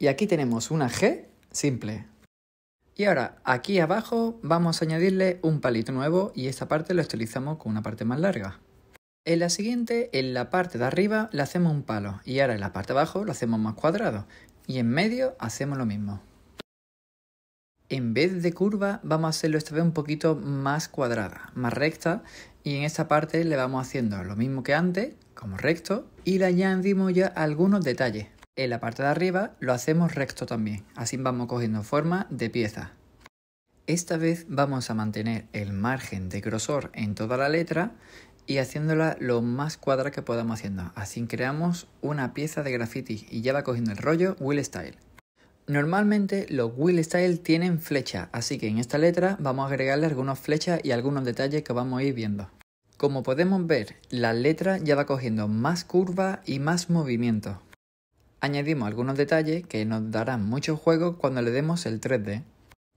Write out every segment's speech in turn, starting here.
Y aquí tenemos una G simple. Y ahora, aquí abajo vamos a añadirle un palito nuevo y esta parte la estilizamos con una parte más larga. En la siguiente, en la parte de arriba, le hacemos un palo y ahora en la parte de abajo lo hacemos más cuadrado y en medio hacemos lo mismo. En vez de curva vamos a hacerlo esta vez un poquito más cuadrada, más recta y en esta parte le vamos haciendo lo mismo que antes, como recto, y le añadimos ya algunos detalles. En la parte de arriba lo hacemos recto también, así vamos cogiendo forma de pieza. Esta vez vamos a mantener el margen de grosor en toda la letra y haciéndola lo más cuadra que podamos haciendo. Así creamos una pieza de graffiti y ya va cogiendo el rollo Will Style. Normalmente los Will Style tienen flecha, así que en esta letra vamos a agregarle algunas flechas y algunos detalles que vamos a ir viendo. Como podemos ver, la letra ya va cogiendo más curva y más movimiento añadimos algunos detalles que nos darán mucho juego cuando le demos el 3D.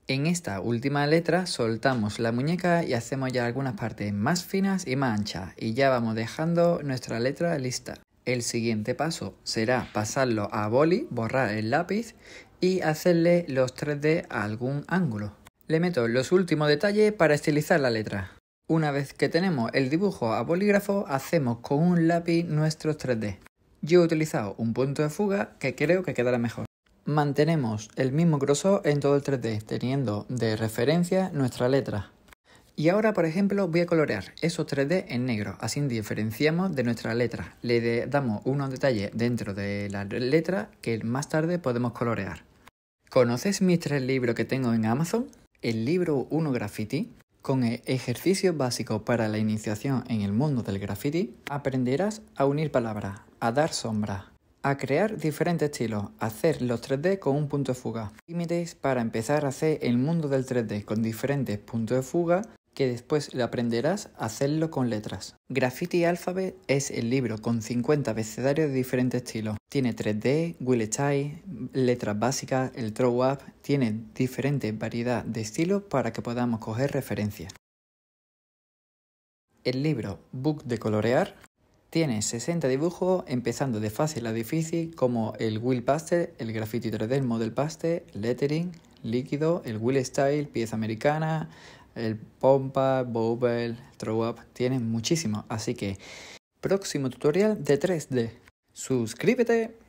En esta última letra soltamos la muñeca y hacemos ya algunas partes más finas y más anchas y ya vamos dejando nuestra letra lista. El siguiente paso será pasarlo a boli, borrar el lápiz y hacerle los 3D a algún ángulo. Le meto los últimos detalles para estilizar la letra. Una vez que tenemos el dibujo a bolígrafo, hacemos con un lápiz nuestros 3D. Yo he utilizado un punto de fuga que creo que quedará mejor. Mantenemos el mismo grosor en todo el 3D, teniendo de referencia nuestra letra. Y ahora, por ejemplo, voy a colorear esos 3D en negro, así diferenciamos de nuestra letra. Le damos unos detalles dentro de la letra que más tarde podemos colorear. ¿Conoces mis tres libros que tengo en Amazon? El libro 1 Graffiti, con el ejercicio básico para la iniciación en el mundo del graffiti, aprenderás a unir palabras, a dar sombra, a crear diferentes estilos, a hacer los 3D con un punto de fuga. Límites para empezar a hacer el mundo del 3D con diferentes puntos de fuga que después le aprenderás a hacerlo con letras. Graffiti Alphabet es el libro con 50 abecedarios de diferentes estilos. Tiene 3D, Will Style, letras básicas, el throw up, tiene diferentes variedad de estilos para que podamos coger referencias. El libro Book de colorear tiene 60 dibujos empezando de fácil a difícil como el Will Pastel, el Graffiti 3D, el Model Pastel, Lettering, Líquido, el Will Style, pieza americana, el pompa, up, throw up, tienen muchísimo. Así que, próximo tutorial de 3D. Suscríbete.